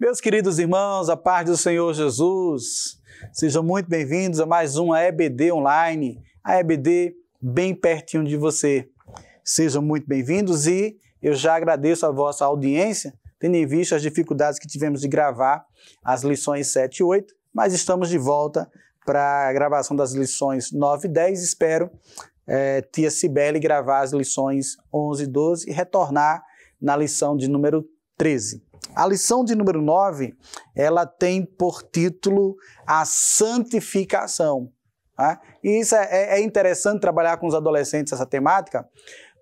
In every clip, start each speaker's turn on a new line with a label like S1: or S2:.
S1: Meus queridos irmãos, a paz do Senhor Jesus, sejam muito bem-vindos a mais uma EBD Online, a EBD bem pertinho de você. Sejam muito bem-vindos e eu já agradeço a vossa audiência, tendo em vista as dificuldades que tivemos de gravar as lições 7 e 8, mas estamos de volta para a gravação das lições 9 e 10. Espero é, Tia Cibele gravar as lições 11 e 12 e retornar na lição de número 13. A lição de número 9, ela tem por título a santificação. Tá? E isso é, é, é interessante trabalhar com os adolescentes essa temática,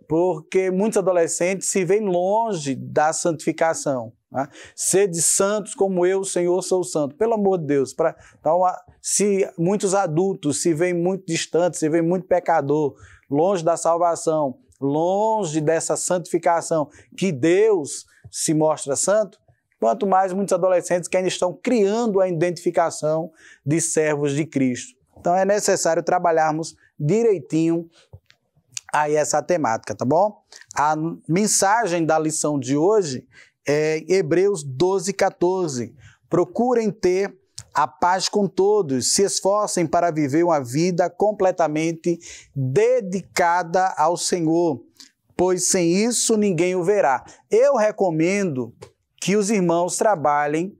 S1: porque muitos adolescentes se veem longe da santificação. Né? de santos como eu, Senhor, sou santo. Pelo amor de Deus. Pra, então, se muitos adultos se veem muito distantes, se veem muito pecador, longe da salvação, longe dessa santificação, que Deus se mostra santo, Quanto mais muitos adolescentes que ainda estão criando a identificação de servos de Cristo. Então é necessário trabalharmos direitinho aí essa temática, tá bom? A mensagem da lição de hoje é Hebreus 12, 14. Procurem ter a paz com todos, se esforcem para viver uma vida completamente dedicada ao Senhor, pois sem isso ninguém o verá. Eu recomendo que os irmãos trabalhem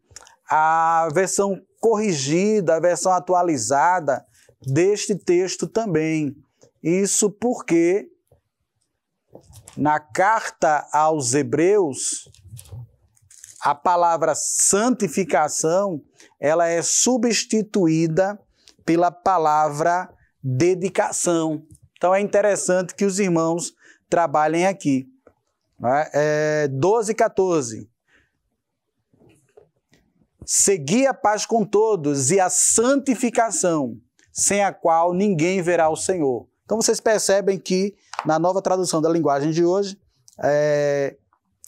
S1: a versão corrigida, a versão atualizada deste texto também. Isso porque na carta aos Hebreus, a palavra santificação, ela é substituída pela palavra dedicação. Então é interessante que os irmãos trabalhem aqui. É, 12 é, e 14. Segui a paz com todos e a santificação, sem a qual ninguém verá o Senhor. Então vocês percebem que na nova tradução da linguagem de hoje, é,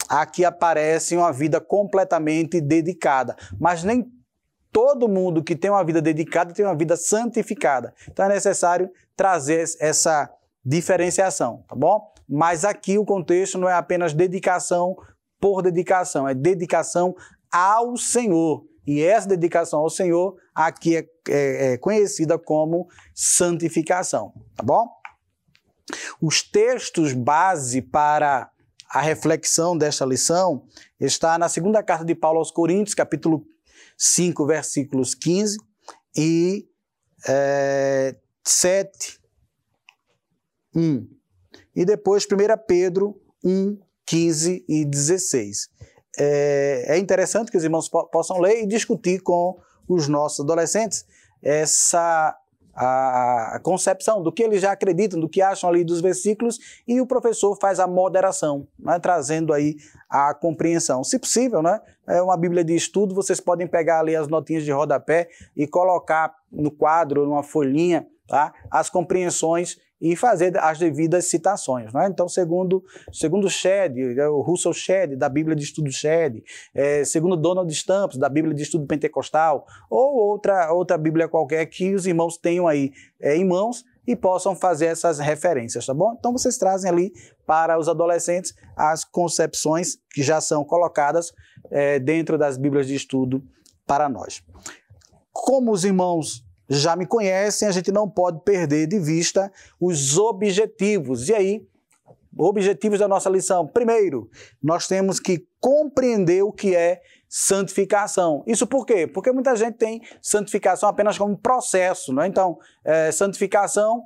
S1: aqui aparece uma vida completamente dedicada. Mas nem todo mundo que tem uma vida dedicada tem uma vida santificada. Então é necessário trazer essa diferenciação, tá bom? Mas aqui o contexto não é apenas dedicação por dedicação, é dedicação ao Senhor. E essa dedicação ao Senhor aqui é, é, é conhecida como santificação, tá bom? Os textos base para a reflexão desta lição está na segunda carta de Paulo aos Coríntios, capítulo 5, versículos 15 e é, 7, 1. E depois 1 Pedro 1, 15 e 16 é, é interessante que os irmãos po possam ler e discutir com os nossos adolescentes essa a, a concepção do que eles já acreditam, do que acham ali dos versículos, e o professor faz a moderação, né, trazendo aí a compreensão. Se possível, né, é uma Bíblia de estudo, vocês podem pegar ali as notinhas de rodapé e colocar no quadro, numa folhinha, tá? as compreensões e fazer as devidas citações. Né? Então, segundo, segundo Shed, né, o Russell Shedd, da Bíblia de Estudo Shed, é, segundo Donald Stamps, da Bíblia de Estudo Pentecostal, ou outra, outra Bíblia qualquer que os irmãos tenham aí é, em mãos e possam fazer essas referências, tá bom? Então, vocês trazem ali para os adolescentes as concepções que já são colocadas é, dentro das Bíblias de Estudo para nós. Como os irmãos já me conhecem, a gente não pode perder de vista os objetivos. E aí, objetivos da nossa lição. Primeiro, nós temos que compreender o que é santificação. Isso por quê? Porque muita gente tem santificação apenas como processo, não é? Então, é, santificação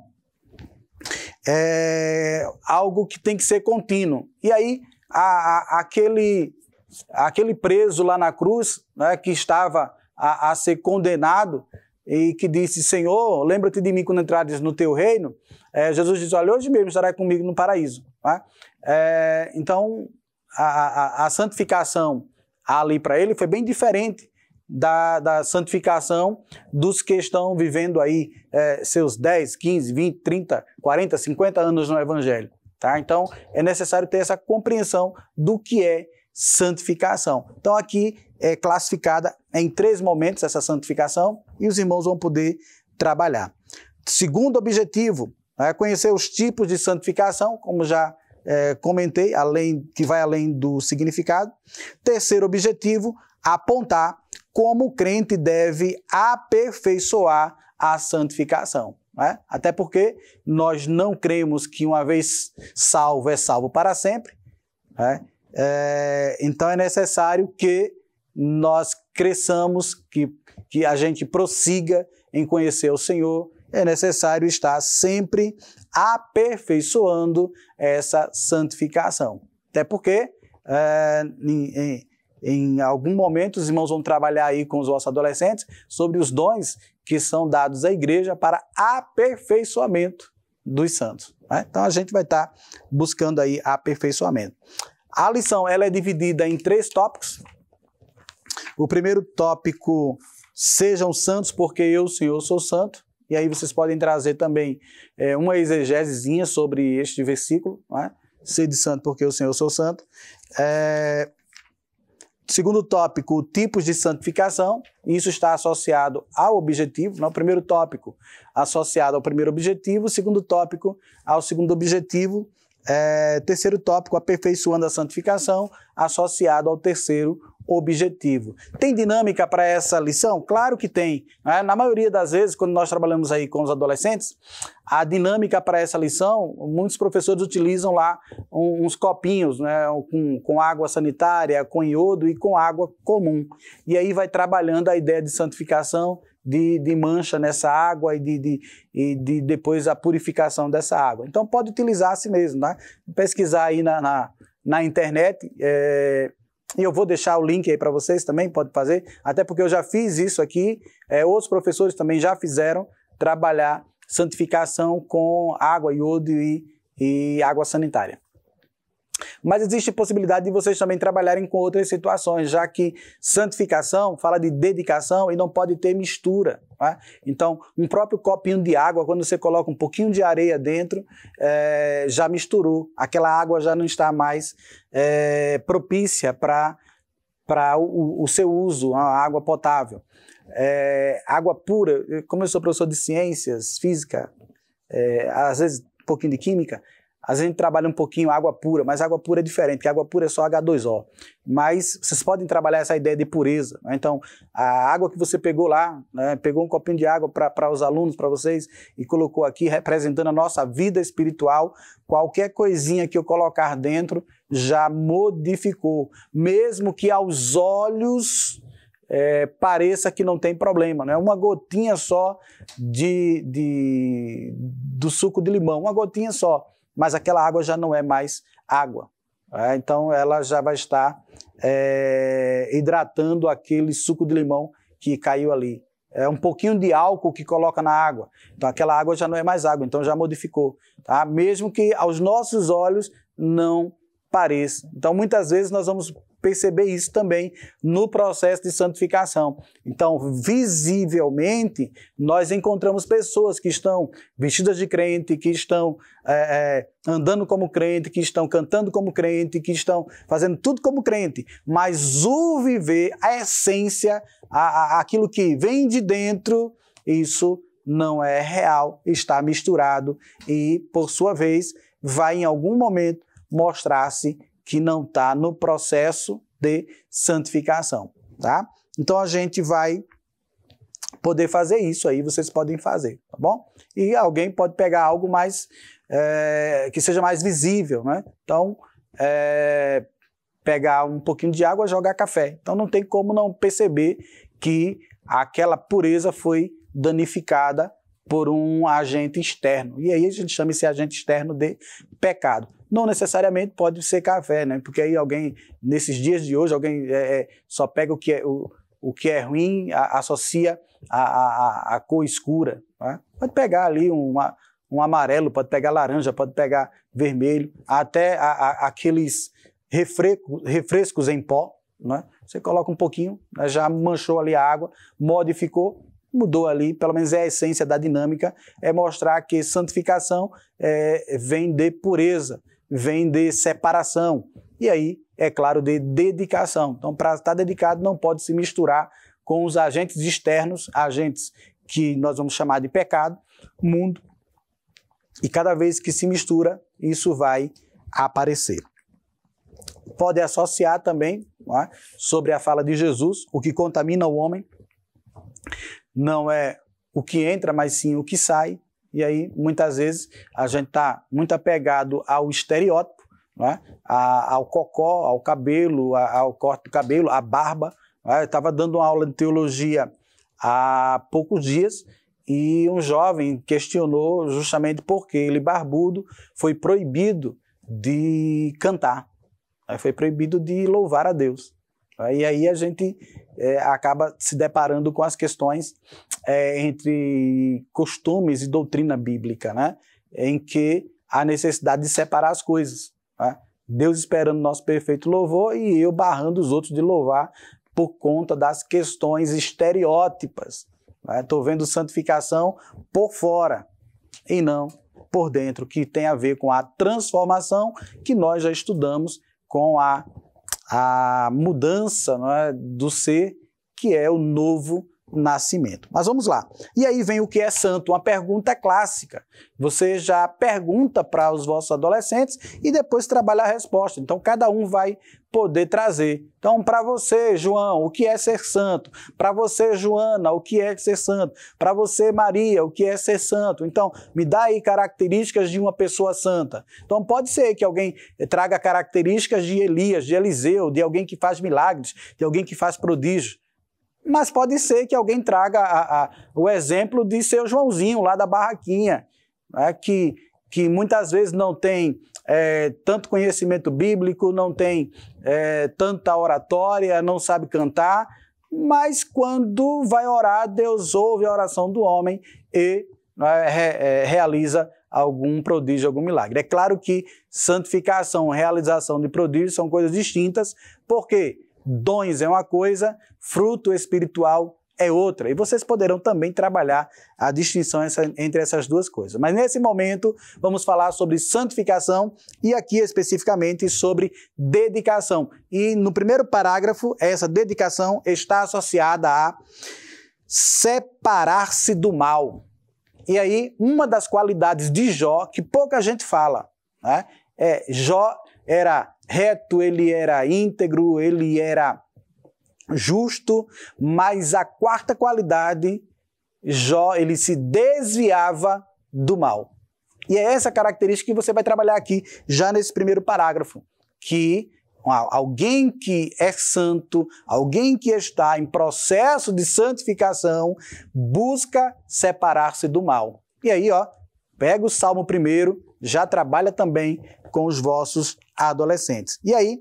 S1: é algo que tem que ser contínuo. E aí, a, a, aquele, aquele preso lá na cruz, né, que estava a, a ser condenado, e que disse: Senhor, lembra-te de mim quando entrares no teu reino. É, Jesus diz: Olha, hoje mesmo estará comigo no paraíso. Tá? É, então, a, a, a, santificação ali para ele foi bem diferente da, da, santificação dos que estão vivendo aí é, seus 10, 15, 20, 30, 40, 50 anos no Evangelho. Tá? Então, é necessário ter essa compreensão do que é santificação. Então, aqui é classificada em três momentos, essa santificação, e os irmãos vão poder trabalhar. Segundo objetivo, é conhecer os tipos de santificação, como já é, comentei, além que vai além do significado. Terceiro objetivo, apontar como o crente deve aperfeiçoar a santificação. Né? Até porque nós não cremos que uma vez salvo é salvo para sempre. Né? É, então é necessário que nós cresçamos, que, que a gente prossiga em conhecer o Senhor, é necessário estar sempre aperfeiçoando essa santificação. Até porque, é, em, em, em algum momento, os irmãos vão trabalhar aí com os nossos adolescentes sobre os dons que são dados à igreja para aperfeiçoamento dos santos. Né? Então a gente vai estar buscando aí aperfeiçoamento. A lição ela é dividida em três tópicos. O primeiro tópico, sejam santos, porque eu, Senhor, sou santo. E aí vocês podem trazer também é, uma exegesezinha sobre este versículo, não é? Sede santo, porque eu, Senhor, sou santo. É... Segundo tópico, tipos de santificação. Isso está associado ao objetivo. No primeiro tópico, associado ao primeiro objetivo. Segundo tópico, ao segundo objetivo. É, terceiro tópico, aperfeiçoando a santificação, associado ao terceiro objetivo. Tem dinâmica para essa lição? Claro que tem. Né? Na maioria das vezes, quando nós trabalhamos aí com os adolescentes, a dinâmica para essa lição, muitos professores utilizam lá uns copinhos né? com, com água sanitária, com iodo e com água comum. E aí vai trabalhando a ideia de santificação, de, de, mancha nessa água e de, de, e de depois a purificação dessa água. Então pode utilizar assim mesmo, né? Pesquisar aí na, na, na internet é, e eu vou deixar o link aí para vocês também, pode fazer, até porque eu já fiz isso aqui, é, outros professores também já fizeram, trabalhar santificação com água, iodo e, e água sanitária. Mas existe possibilidade de vocês também trabalharem com outras situações, já que santificação fala de dedicação e não pode ter mistura. Né? Então, um próprio copinho de água, quando você coloca um pouquinho de areia dentro, é, já misturou. Aquela água já não está mais é, propícia para para o, o, seu uso, a água potável. É, água pura, como eu sou professor de ciências, física, é, às vezes um pouquinho de química, às vezes a gente trabalha um pouquinho água pura, mas água pura é diferente, porque água pura é só H2O. Mas vocês podem trabalhar essa ideia de pureza. Né? Então, a água que você pegou lá, né? pegou um copinho de água para os alunos, para vocês, e colocou aqui, representando a nossa vida espiritual, qualquer coisinha que eu colocar dentro já modificou. Mesmo que aos olhos é, pareça que não tem problema, né? Uma gotinha só de, de, do suco de limão, uma gotinha só mas aquela água já não é mais água. É? Então ela já vai estar é, hidratando aquele suco de limão que caiu ali. É um pouquinho de álcool que coloca na água. Então aquela água já não é mais água, então já modificou. Tá? Mesmo que aos nossos olhos não pareça. Então, muitas vezes nós vamos perceber isso também no processo de santificação. Então, visivelmente, nós encontramos pessoas que estão vestidas de crente, que estão é, é, andando como crente, que estão cantando como crente, que estão fazendo tudo como crente, mas o viver, a essência, a, a, aquilo que vem de dentro, isso não é real, está misturado e, por sua vez, vai em algum momento mostrasse que não está no processo de santificação, tá? Então a gente vai poder fazer isso aí, vocês podem fazer, tá bom? E alguém pode pegar algo mais é, que seja mais visível, né? Então é, pegar um pouquinho de água, jogar café. Então não tem como não perceber que aquela pureza foi danificada por um agente externo. E aí a gente chama esse agente externo de pecado. Não necessariamente pode ser café, né? Porque aí alguém, nesses dias de hoje, alguém é, é, só pega o que é, o, o que é ruim, a, associa a, a, a, cor escura. Tá? Pode pegar ali uma, um amarelo, pode pegar laranja, pode pegar vermelho, até a, aqueles refrescos refrescos em pó. Né? Você coloca um pouquinho, né? já manchou ali a água, modificou, mudou ali, pelo menos é a essência da dinâmica, é mostrar que santificação é, vem de pureza vem de separação. E aí, é claro, de dedicação. Então, para estar dedicado, não pode se misturar com os agentes externos, agentes que nós vamos chamar de pecado, mundo. E cada vez que se mistura, isso vai aparecer. Pode associar também é? sobre a fala de Jesus: o que contamina o homem não é o que entra, mas sim o que sai. E aí, muitas vezes, a gente está muito apegado ao estereótipo, né? a, ao cocó, ao cabelo, a, ao corte do cabelo, à barba. É? Eu estava dando uma aula de teologia há poucos dias e um jovem questionou justamente porque ele, barbudo, foi proibido de cantar, né? foi proibido de louvar a Deus. E aí a gente é, acaba se deparando com as questões é, entre costumes e doutrina bíblica, né? em que há necessidade de separar as coisas. Né? Deus esperando nosso perfeito louvor e eu barrando os outros de louvar por conta das questões estereótipas. Estou né? vendo santificação por fora e não por dentro, que tem a ver com a transformação que nós já estudamos com a a mudança é, do ser, que é o novo nascimento. Mas vamos lá. E aí vem o que é santo, uma pergunta clássica. Você já pergunta para os vossos adolescentes e depois trabalha a resposta. Então cada um vai poder trazer. Então, para você, João, o que é ser santo? Para você, Joana, o que é ser santo? Para você, Maria, o que é ser santo? Então, me dá aí características de uma pessoa santa. Então, pode ser que alguém traga características de Elias, de Eliseu, de alguém que faz milagres, de alguém que faz prodígios. Mas pode ser que alguém traga a, a, o exemplo de seu Joãozinho lá da Barraquinha, né, que, que muitas vezes não tem é, tanto conhecimento bíblico, não tem é, tanta oratória, não sabe cantar, mas quando vai orar, Deus ouve a oração do homem e né, é, realiza algum prodígio, algum milagre. É claro que santificação realização de prodígios são coisas distintas, porque Dons é uma coisa, fruto espiritual é outra. E vocês poderão também trabalhar a distinção essa, entre essas duas coisas. Mas nesse momento, vamos falar sobre santificação e aqui especificamente sobre dedicação. E no primeiro parágrafo, essa dedicação está associada a separar-se do mal. E aí, uma das qualidades de Jó, que pouca gente fala, né? é Jó era reto, ele era íntegro, ele era justo, mas a quarta qualidade, Jó, ele se desviava do mal. E é essa característica que você vai trabalhar aqui, já nesse primeiro parágrafo, que alguém que é santo, alguém que está em processo de santificação, busca separar-se do mal. E aí, ó, pega o Salmo primeiro, já trabalha também com os vossos adolescentes. E aí,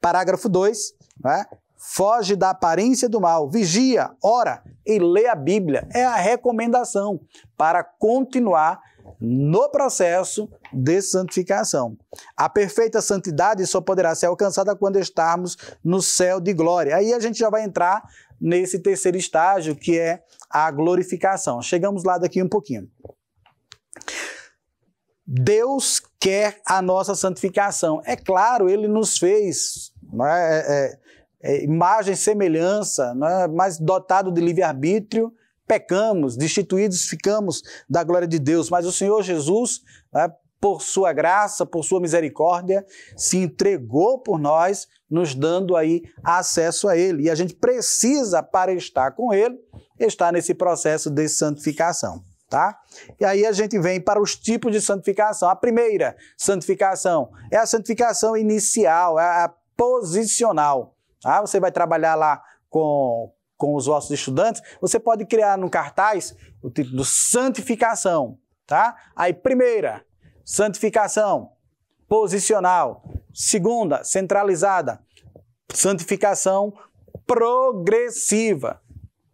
S1: parágrafo 2, né? foge da aparência do mal, vigia, ora e lê a Bíblia. É a recomendação para continuar no processo de santificação. A perfeita santidade só poderá ser alcançada quando estarmos no céu de glória. Aí a gente já vai entrar nesse terceiro estágio, que é a glorificação. Chegamos lá daqui um pouquinho. Deus quer a nossa santificação. É claro, Ele nos fez é, é, é, é, imagem, semelhança, é, mas dotado de livre-arbítrio, pecamos, destituídos ficamos da glória de Deus. Mas o Senhor Jesus, é, por sua graça, por sua misericórdia, se entregou por nós, nos dando aí acesso a Ele. E a gente precisa, para estar com Ele, estar nesse processo de santificação. Tá? E aí a gente vem para os tipos de santificação. A primeira santificação é a santificação inicial, é a posicional. Tá? Você vai trabalhar lá com, com os vossos estudantes, você pode criar no cartaz o título santificação. Tá? Aí, primeira, santificação posicional. Segunda, centralizada, santificação progressiva.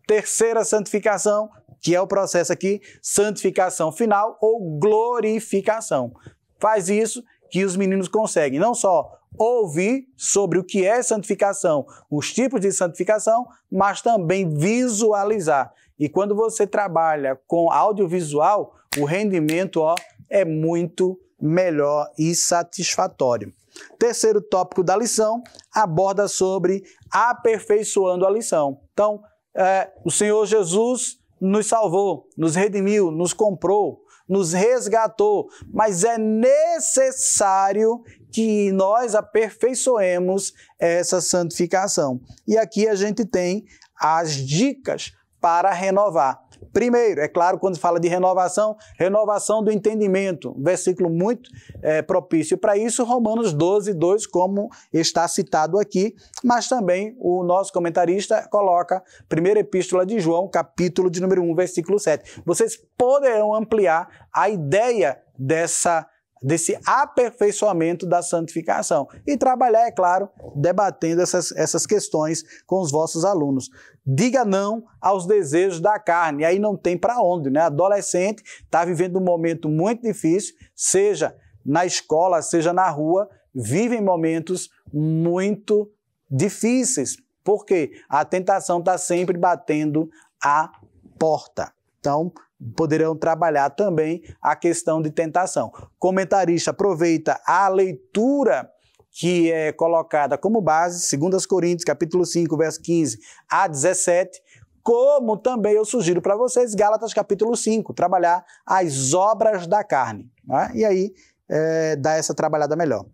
S1: Terceira santificação, que é o processo aqui, santificação final ou glorificação. Faz isso que os meninos conseguem não só ouvir sobre o que é santificação, os tipos de santificação, mas também visualizar. E quando você trabalha com audiovisual, o rendimento ó, é muito melhor e satisfatório. Terceiro tópico da lição aborda sobre aperfeiçoando a lição. Então, é, o Senhor Jesus nos salvou, nos redimiu, nos comprou, nos resgatou, mas é necessário que nós aperfeiçoemos essa santificação. E aqui a gente tem as dicas para renovar. Primeiro, é claro, quando fala de renovação, renovação do entendimento, versículo muito é, propício para isso, Romanos 12, 2, como está citado aqui, mas também o nosso comentarista coloca, primeira epístola de João, capítulo de número 1, versículo 7. Vocês poderão ampliar a ideia dessa desse aperfeiçoamento da santificação. E trabalhar, é claro, debatendo essas, essas questões com os vossos alunos. Diga não aos desejos da carne, aí não tem para onde, né? Adolescente está vivendo um momento muito difícil, seja na escola, seja na rua, vivem momentos muito difíceis, porque a tentação está sempre batendo a porta. Então, poderão trabalhar também a questão de tentação. Comentarista aproveita a leitura que é colocada como base, 2 Coríntios, capítulo 5, verso 15 a 17, como também eu sugiro para vocês Gálatas, capítulo 5, trabalhar as obras da carne. Né? E aí é, dá essa trabalhada melhor.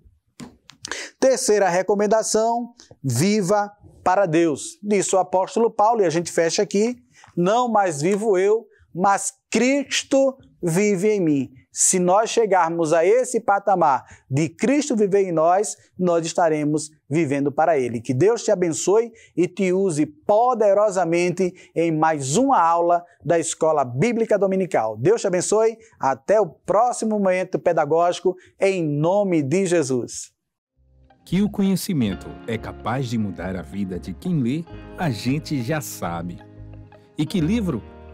S1: Terceira recomendação, viva para Deus. Disse o apóstolo Paulo, e a gente fecha aqui, não mais vivo eu, mas Cristo vive em mim. Se nós chegarmos a esse patamar de Cristo viver em nós, nós estaremos vivendo para Ele. Que Deus te abençoe e te use poderosamente em mais uma aula da Escola Bíblica Dominical. Deus te abençoe. Até o próximo momento pedagógico, em nome de Jesus.
S2: Que o conhecimento é capaz de mudar a vida de quem lê, a gente já sabe. E que livro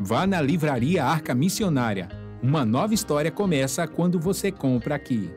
S2: Vá na Livraria Arca Missionária. Uma nova história começa quando você compra aqui.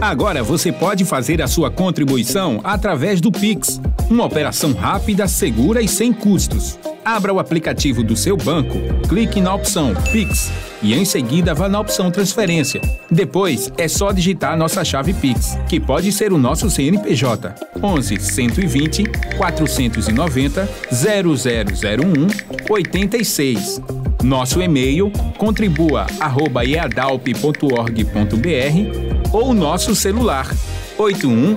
S2: Agora você pode fazer a sua contribuição através do Pix, uma operação rápida, segura e sem custos. Abra o aplicativo do seu banco, clique na opção Pix e em seguida vá na opção Transferência. Depois é só digitar nossa chave Pix, que pode ser o nosso CNPJ 11 120 490 0001 86. Nosso e-mail contribua@eadalp.org.br ou nosso celular 81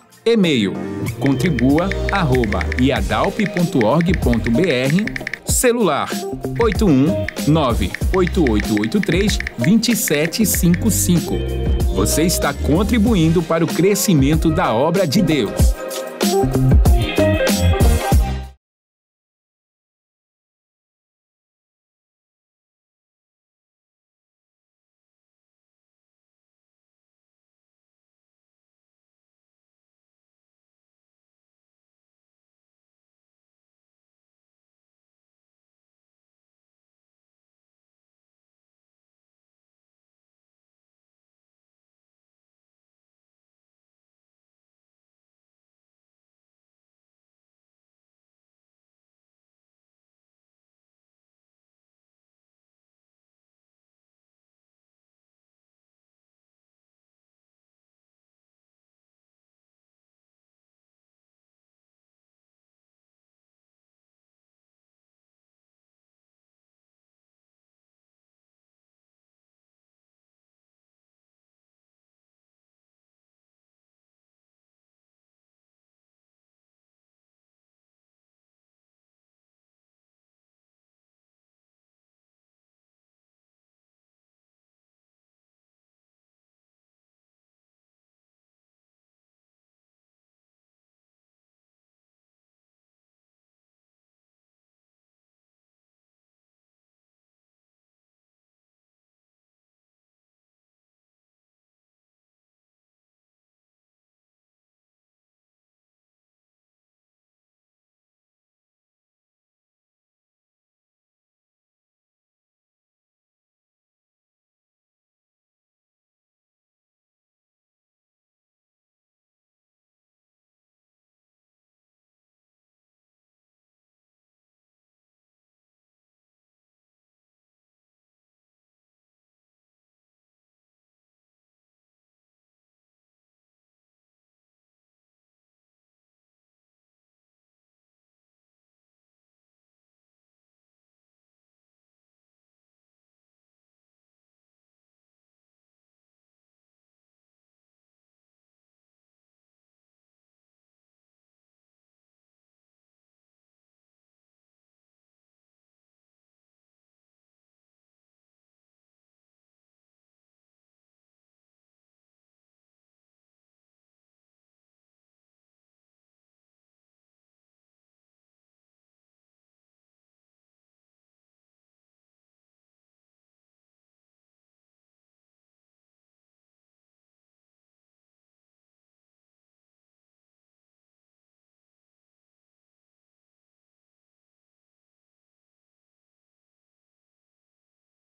S2: e-mail iadalp.org.br Celular 819-8883-2755. Você está contribuindo para o crescimento da obra de Deus.